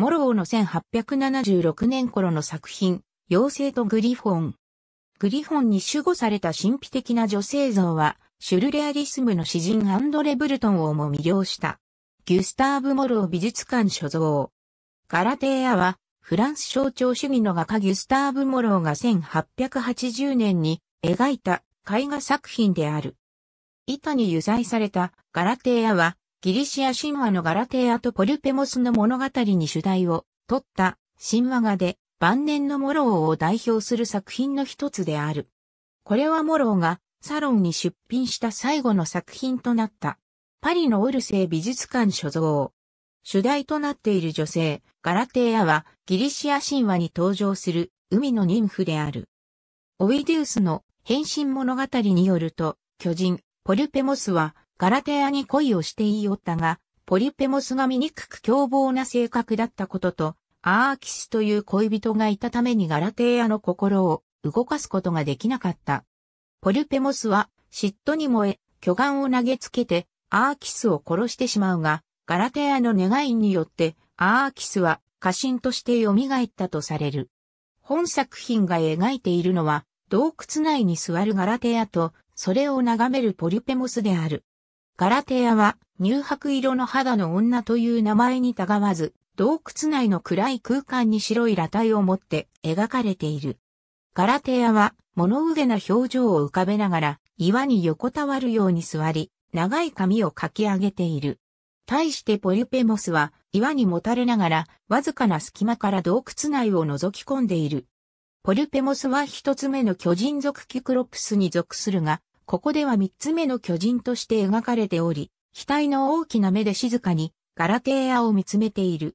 モローの1876年頃の作品、妖精とグリフォン。グリフォンに守護された神秘的な女性像は、シュルレアリスムの詩人アンドレ・ブルトンをも魅了した。ギュスターブ・モロー美術館所蔵。ガラテーアは、フランス象徴主義の画家ギュスターブ・モローが1880年に描いた絵画作品である。板に油彩されたガラテーアは、ギリシア神話のガラテーアとポルペモスの物語に主題を取った神話画で晩年のモローを代表する作品の一つである。これはモローがサロンに出品した最後の作品となった。パリのオルセー美術館所蔵。主題となっている女性、ガラテーアはギリシア神話に登場する海の妊婦である。オイデウスの変身物語によると、巨人、ポルペモスはガラテアに恋をしていいおったが、ポリペモスが醜く凶暴な性格だったことと、アーキスという恋人がいたためにガラテアの心を動かすことができなかった。ポリペモスは嫉妬に燃え、巨岩を投げつけてアーキスを殺してしまうが、ガラテアの願いによってアーキスは家臣として蘇ったとされる。本作品が描いているのは洞窟内に座るガラテアとそれを眺めるポリペモスである。ガラテアは乳白色の肌の女という名前にたがわず、洞窟内の暗い空間に白い裸体を持って描かれている。ガラテアは物憂げな表情を浮かべながら岩に横たわるように座り、長い髪をかき上げている。対してポリュペモスは岩にもたれながらわずかな隙間から洞窟内を覗き込んでいる。ポリュペモスは一つ目の巨人族キュクロプスに属するが、ここでは三つ目の巨人として描かれており、額の大きな目で静かにガラテーアを見つめている。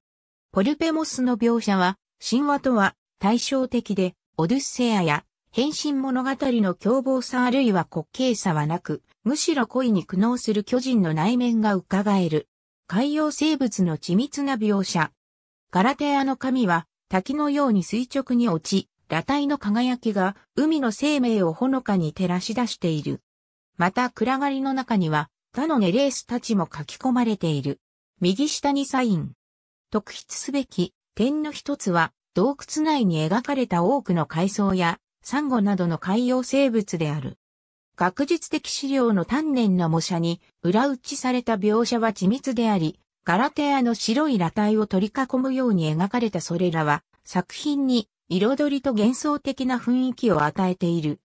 ポルペモスの描写は、神話とは対照的で、オデュッセアや変身物語の凶暴さあるいは滑稽さはなく、むしろ恋に苦悩する巨人の内面が伺える。海洋生物の緻密な描写。ガラテアの神は滝のように垂直に落ち、裸体の輝きが海の生命をほのかに照らし出している。また暗がりの中には他のネレースたちも書き込まれている。右下にサイン。特筆すべき点の一つは洞窟内に描かれた多くの海藻やサンゴなどの海洋生物である。学術的資料の丹念な模写に裏打ちされた描写は緻密であり、ガラテアの白い裸体を取り囲むように描かれたそれらは作品に彩りと幻想的な雰囲気を与えている。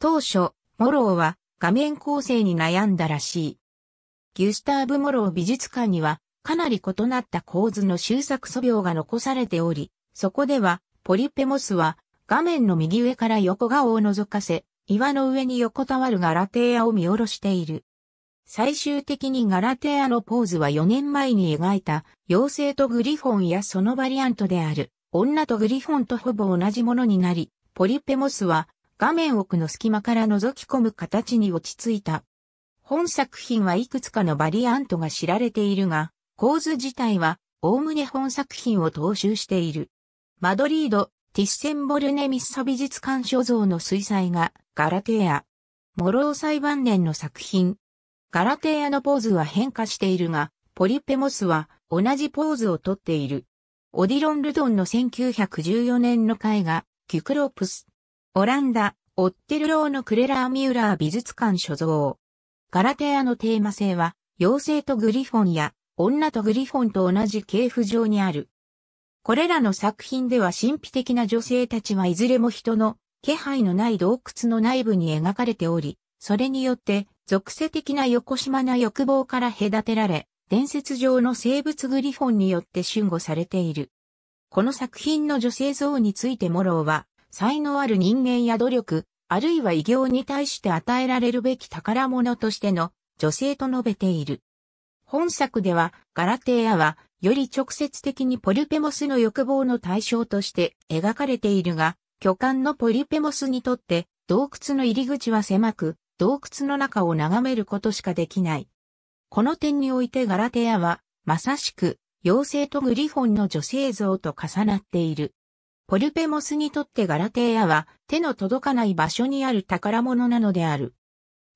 当初、モローは画面構成に悩んだらしい。ギュスターブ・モロー美術館には、かなり異なった構図の修作素描が残されており、そこでは、ポリペモスは、画面の右上から横顔を覗かせ、岩の上に横たわるガラテーアを見下ろしている。最終的にガラテーアのポーズは4年前に描いた、妖精とグリフォンやそのバリアントである、女とグリフォンとほぼ同じものになり、ポリペモスは画面奥の隙間から覗き込む形に落ち着いた。本作品はいくつかのバリアントが知られているが、構図自体は、おおむね本作品を踏襲している。マドリード、ティッセンボルネミッサ美術館所蔵の水彩画、ガラテア。モロー裁判年の作品。ガラテアのポーズは変化しているが、ポリペモスは同じポーズをとっている。オディロン・ルドンの1914年の絵画、キュクロプス。オランダ、オッテルローのクレラー・ミューラー美術館所蔵。ガラテアのテーマ性は、妖精とグリフォンや、女とグリフォンと同じ系譜上にある。これらの作品では神秘的な女性たちはいずれも人の気配のない洞窟の内部に描かれており、それによって属性的な横島な欲望から隔てられ、伝説上の生物グリフォンによって守護されている。この作品の女性像についてモローは、才能ある人間や努力、あるいは偉業に対して与えられるべき宝物としての女性と述べている。本作では、ガラテーアは、より直接的にポリペモスの欲望の対象として描かれているが、巨漢のポリペモスにとって、洞窟の入り口は狭く、洞窟の中を眺めることしかできない。この点においてガラテアは、まさしく、妖精とグリフォンの女性像と重なっている。ポルペモスにとってガラテーアは手の届かない場所にある宝物なのである。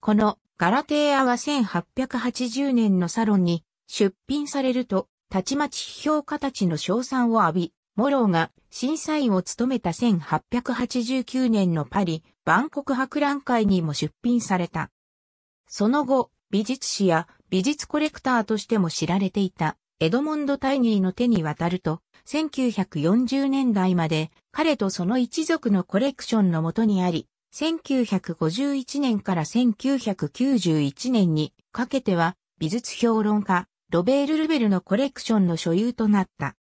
このガラテーアは1880年のサロンに出品されると、たちまち批評家たちの称賛を浴び、モローが審査員を務めた1889年のパリ、万国博覧会にも出品された。その後、美術史や美術コレクターとしても知られていたエドモンド・タイニーの手に渡ると、1940年代まで彼とその一族のコレクションのもとにあり、1951年から1991年にかけては美術評論家ロベール・ルベルのコレクションの所有となった。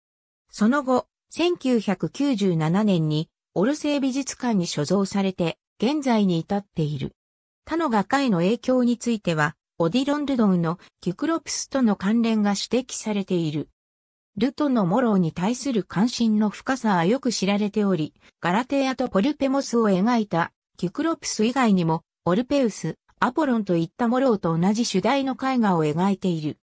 その後、1997年にオルセイ美術館に所蔵されて現在に至っている。他の画界の影響については、オディロン・ルドンのキュクロプスとの関連が指摘されている。ルトのモローに対する関心の深さはよく知られており、ガラテアとポルペモスを描いたキュクロプス以外にも、オルペウス、アポロンといったモローと同じ主題の絵画を描いている。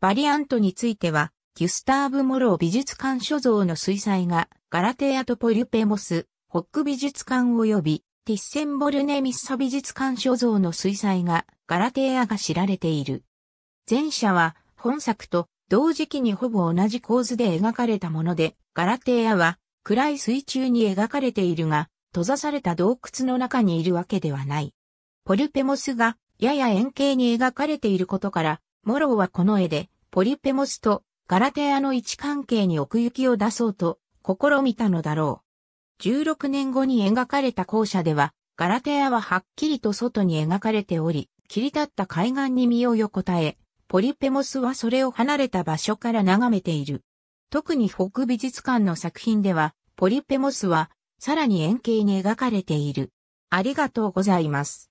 バリアントについては、ギュスターブ・モロー美術館所蔵の水彩画、ガラテアとポルペモス、ホック美術館及び、ティッセンボルネ・ミッサ美術館所蔵の水彩画、ガラテアが知られている。前者は、本作と同時期にほぼ同じ構図で描かれたもので、ガラテアは暗い水中に描かれているが、閉ざされた洞窟の中にいるわけではない。ポリペモスがやや円形に描かれていることから、モローはこの絵でポリペモスとガラテアの位置関係に奥行きを出そうと試みたのだろう。16年後に描かれた校舎では、ガラテアははっきりと外に描かれており、切り立った海岸に身を横たえ、ポリペモスはそれを離れた場所から眺めている。特に北美術館の作品では、ポリペモスはさらに円形に描かれている。ありがとうございます。